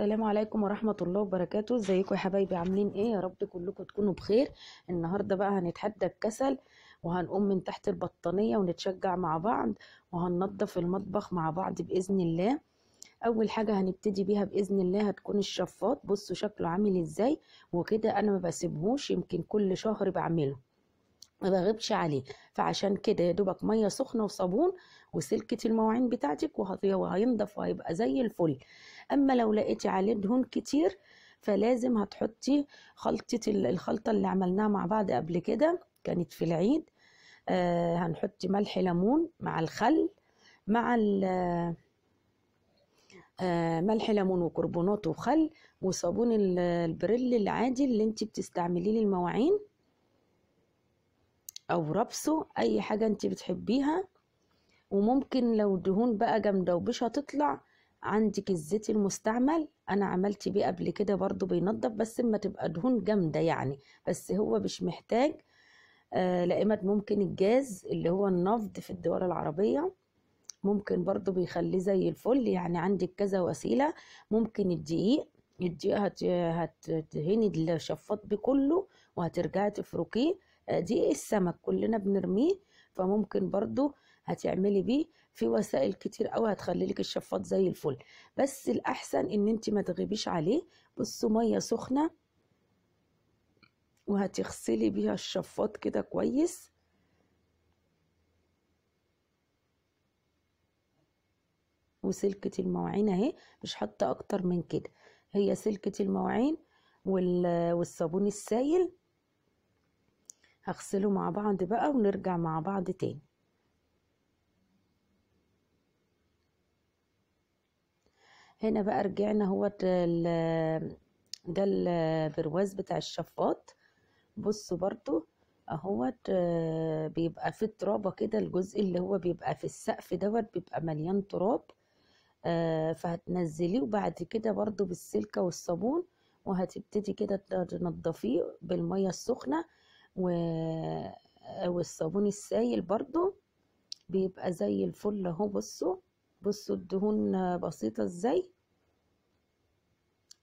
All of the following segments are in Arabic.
السلام عليكم ورحمة الله وبركاته ازيكم يا حبايبي عاملين ايه يا رب كلكم تكونوا بخير النهاردة بقى هنتحدى الكسل وهنقوم من تحت البطانية ونتشجع مع بعض وهننضف المطبخ مع بعض بإذن الله اول حاجة هنبتدي بيها بإذن الله هتكون الشفاط بصوا شكله عامل ازاي وكده انا ما بسيبهوش يمكن كل شهر بعمله ما بغيبش عليه فعشان كده يا دوبك ميه سخنه وصابون وسلكه المواعين بتاعتك وهينضف وهيبقى زي الفل اما لو لقيتي عليه دهون كتير فلازم هتحطي خلطة الخلطة اللي عملناها مع بعض قبل كده كانت في العيد آه هنحط ملح ليمون مع الخل مع آه، ملح ليمون وكربونات وخل وصابون البريل العادي اللي انت بتستعمليه للمواعين او ربسه اي حاجه انت بتحبيها وممكن لو دهون بقى جامده ومش هتطلع عندك الزيت المستعمل انا عملت بيه قبل كده برضو بينضف بس اما تبقى دهون جامده يعني بس هو مش محتاج آه ممكن الجاز اللي هو النفض في الدول العربية ممكن برضو بيخليه زي الفل يعني عندك كذا وسيلة ممكن الدقيق الدقيق هت... هتهني الشفاط بكله وهترجعي تفركيه آه، دقيق السمك كلنا بنرميه فممكن برضو هتعملي بيه في وسائل كتير قوي هتخلي لك الشفاط زي الفل بس الاحسن ان انت ما تغيبيش عليه بصوا ميه سخنه وهتغسلي بيها الشفاط كده كويس وسلكة المواعين اهي مش حاطة اكتر من كده هي سلكة المواعين والصابون السايل هغسله مع بعض بقى ونرجع مع بعض تاني هنا بقى رجعنا هو ده البرواز بتاع الشفاط بصوا برضو اهوت بيبقى في ترابه كده الجزء اللي هو بيبقى في السقف دوت بيبقى مليان تراب آه، فهتنزليه وبعد كده برضو بالسلكه والصابون وهتبتدي كده تنضفيه بالميه السخنه و... آه، والصابون السايل برضو بيبقى زي الفل اهو بصوا بصوا الدهون بسيطة ازاي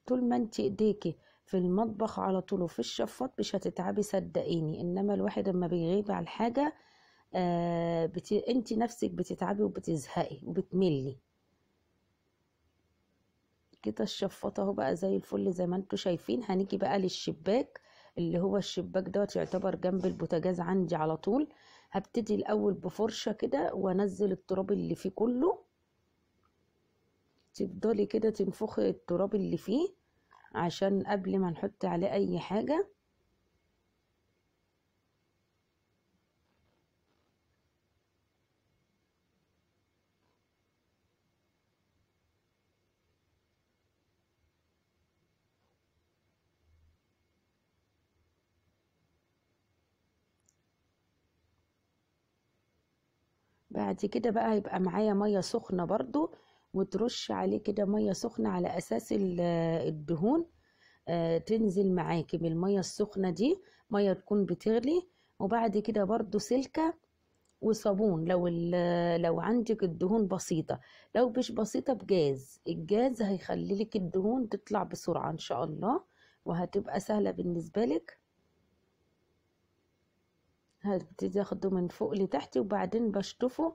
طول ما انت ايديكي في المطبخ على طول وفي الشفاط مش هتتعبي صدقيني انما الواحد اما بيغيب على الحاجة آه بت... انت نفسك بتتعبي وبتزهقي وبتملي كده الشفاطه اهو بقى زي الفل زي ما انتوا شايفين هنيجي بقى للشباك اللي هو الشباك دوت يعتبر جنب البوتاجاز عندي على طول هبتدي الاول بفرشه كده وانزل التراب اللي فيه كله تفضلي كده تنفخي التراب اللي فيه عشان قبل ما نحط عليه اي حاجة بعد كده بقى هيبقى معايا ميه سخنه برضو وترش عليه كده ميه سخنه على اساس الدهون آه، تنزل معاكي بالميه السخنه دي ميه تكون بتغلي وبعد كده برضو سلكه وصابون لو لو عندك الدهون بسيطه لو مش بسيطه بجاز الجاز هيخلي لك الدهون تطلع بسرعه ان شاء الله وهتبقى سهله بالنسبه لك هبتدي اخده من فوق لتحت وبعدين بشطفه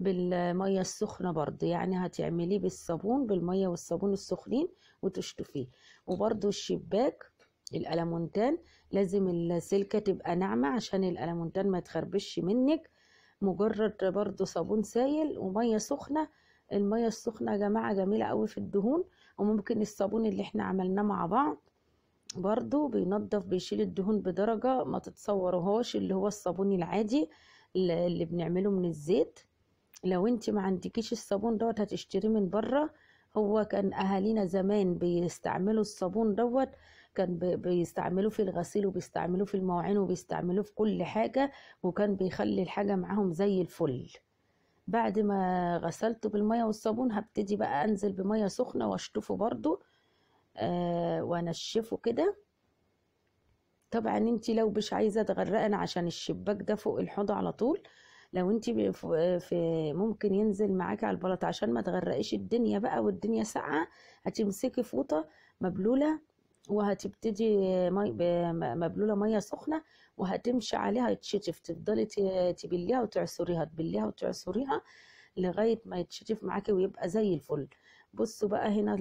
بالميه السخنه برضه يعني هتعمليه بالصابون بالميه والصابون السخنين وتشطفيه وبرضه الشباك الالمونتان لازم السلكه تبقى ناعمه عشان الالمونتان ما تخربش منك مجرد برضه صابون سايل وميه سخنه الميه السخنه يا جماعه جميله قوي في الدهون وممكن الصابون اللي احنا عملناه مع بعض برضو بينضف بيشيل الدهون بدرجة ما تتصورهاش اللي هو الصابون العادي اللي بنعمله من الزيت لو انت ما عندكيش الصابون دوت هتشتريه من بره هو كان اهالينا زمان بيستعملوا الصابون دوت كان بيستعملوه في الغسيل وبيستعملوه في المواعين وبيستعملوه في كل حاجه وكان بيخلي الحاجه معاهم زي الفل بعد ما غسلته بالميه والصابون هبتدي بقى انزل بميه سخنه واشطفه برضو آه وانشفه كده طبعا انت لو مش عايزه تغرقن عشان الشباك ده فوق الحوض على طول لو انت في ممكن ينزل معاكي على البلاط عشان ما تغرقيش الدنيا بقى والدنيا ساقعه هتمسكي فوطه مبلوله وهتبتدي مي مبلوله ميه سخنه وهتمشي عليها يتشتف تفضلي تبليها وتعصريها تبليها وتعصريها لغايه ما يتشتف معاكي ويبقى زي الفل بصوا بقى هنا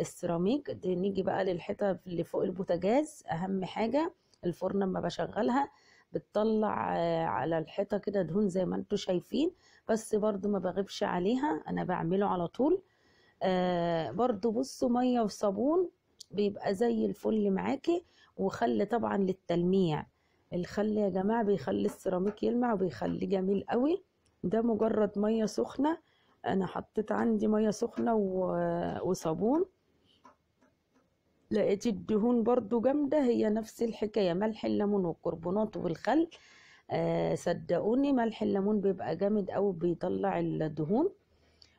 السيراميك نيجي بقى للحيطه اللي فوق البوتاجاز اهم حاجه الفرن اما بشغلها بتطلع آه، على الحيطه كده دهون زي ما انتم شايفين بس برضو ما بغيبش عليها انا بعمله على طول آه، برضو بصوا ميه وصابون بيبقى زي الفل معاكي وخل طبعا للتلميع الخل يا جماعه بيخلي السيراميك يلمع وبيخليه جميل قوي ده مجرد ميه سخنه انا حطيت عندي ميه سخنه آه، وصابون لقيت الدهون برضو جامدة هي نفس الحكاية ملح الليمون والكربونات والخل آه صدقوني ملح الليمون بيبقى جامد أو بيطلع الدهون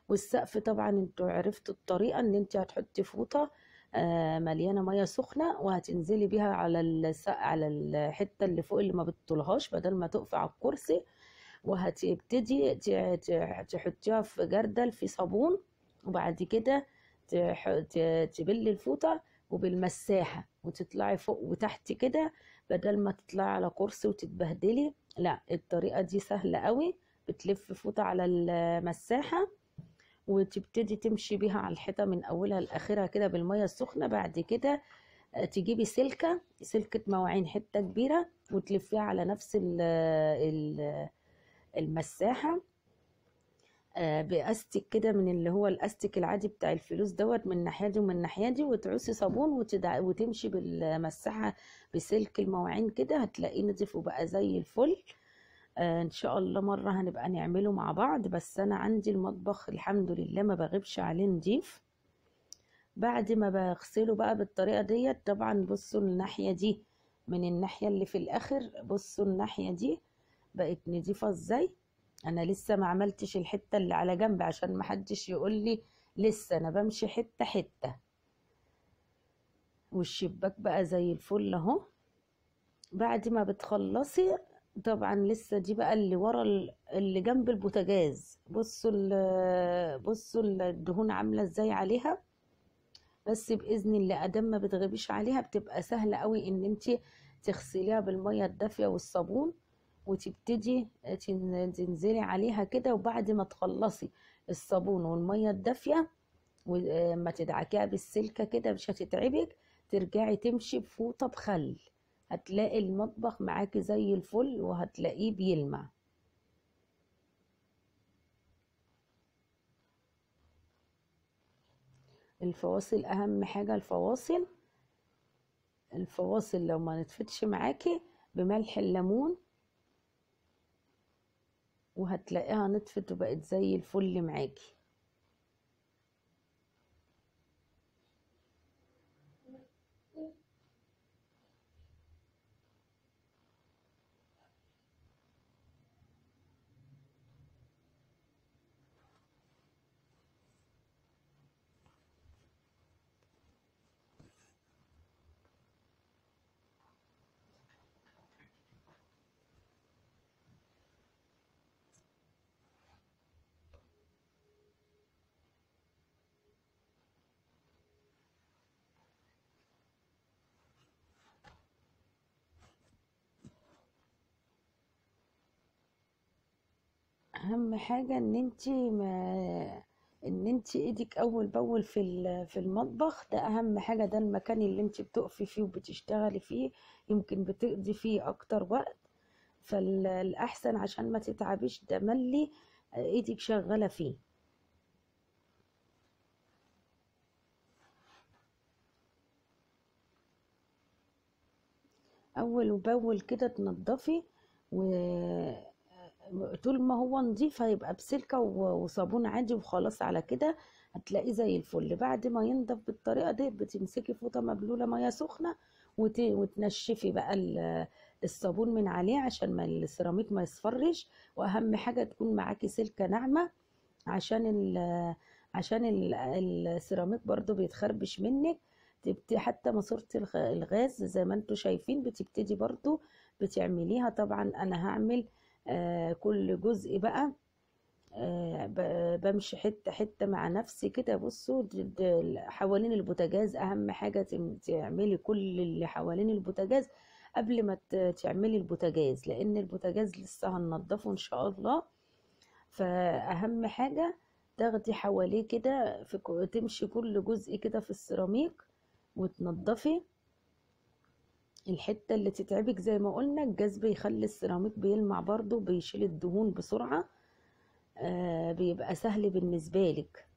والسقف طبعا انتوا عرفتوا الطريقة ان انت هتحطي فوطة آه مليانة مية سخنة وهتنزلي بيها على السق على الحتة اللي فوق اللي ما بتطولهاش بدل ما تقف على الكرسي وهتبتدي تحطيها في جردل في صابون وبعد كده تبلي الفوطة وبالمساحه وتطلعي فوق وتحت كده بدل ما تطلعي على كرسي وتتبهدلي لا الطريقه دي سهله قوي بتلف فوطه على المساحه وتبتدي تمشي بيها على الحيطه من اولها لاخرها كده بالميه السخنه بعد كده آه، تجيبي سلكه سلكه مواعين حته كبيره وتلفيها على نفس المساحه آه، باستك كده من اللي هو الاستك العادي بتاع الفلوس دوت من الناحيه دي ومن الناحيه دي وتعوسي صابون وتمشي بالمساحه بسلك المواعين كده هتلاقيه نضيف وبقى زي الفل آه، ان شاء الله مره هنبقى نعمله مع بعض بس انا عندي المطبخ الحمد لله ما بغيبش عليه نضيف بعد ما بغسله بقى بالطريقه ديت طبعا بصوا الناحيه دي من الناحيه اللي في الاخر بصوا الناحيه دي بقت نضيفه ازاي انا لسه ما عملتش الحته اللي على جنب عشان ما حدش يقول لي لسه انا بمشي حته حته والشباك بقى زي الفل اهو بعد ما بتخلصي طبعا لسه دي بقى اللي ورا اللي جنب البوتاجاز بصوا بصوا الدهون عامله ازاي عليها بس باذن الله ادام ما بتغبيش عليها بتبقى سهله قوي ان انت تغسليها بالميه الدافيه والصابون وتبتدي آه، تنزلي عليها كده وبعد ما تخلصي الصابون والميه الدافيه وما آه، تدعكيها بالسلكه كده مش هتتعبك ترجعي تمشي بفوطه بخل هتلاقي المطبخ معاكي زي الفل وهتلاقيه بيلمع الفواصل اهم حاجه الفواصل الفواصل لو ما نتفتش معاكي بملح الليمون وهتلاقيها نطفت وبقت زي الفل معاكي اهم حاجه ان انت ما ان انت ايدك اول باول في في المطبخ ده اهم حاجه ده المكان اللي انت بتقفي فيه وبتشتغلي فيه يمكن بتقضي فيه اكتر وقت فالاحسن عشان ما تتعبيش ده ملي ايدك شغاله فيه اول باول كده تنضفي و طول ما هو نضيف هيبقى بسلكه وصابون عادي وخلاص على كده هتلاقيه زي الفل بعد ما ينضف بالطريقه دي بتمسكي فوطه مبلوله ميه سخنه وتنشفي بقى الصابون من عليه عشان ما السيراميك ما يصفرش واهم حاجه تكون معاكي سلكه ناعمه عشان الـ عشان الـ السيراميك برضو بيتخربش منك تبتدي حتى ماسوره الغاز زي ما انتم شايفين بتبتدي برضو بتعمليها طبعا انا هعمل آه، كل جزء بقى آه، بمشي حتة حتة مع نفسي كده بصوا حوالين البوتاجاز أهم حاجة تعملي كل اللي حوالين البوتاجاز قبل ما تعملي البوتاجاز لأن البوتاجاز لسه هننضفه إن شاء الله فأهم حاجة تاخدي حواليه كده تمشي كل جزء كده في السيراميك وتنضفي الحتة اللي تتعبك زي ما قلنا الجاز بيخلي السيراميك بيلمع برضو بيشيل الدهون بسرعة آه بيبقى سهل بالنسبة لك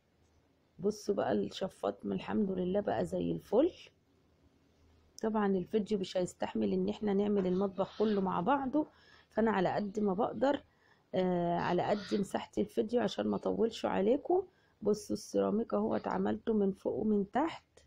بصوا بقى الشفاط الحمد لله بقى زي الفل طبعا الفيديو مش هيستحمل ان احنا نعمل المطبخ كله مع بعضه فانا على قد ما بقدر آه على قد مساحة الفيديو عشان ما طولش عليكم بصوا السيراميك اهو اتعملته من فوق ومن تحت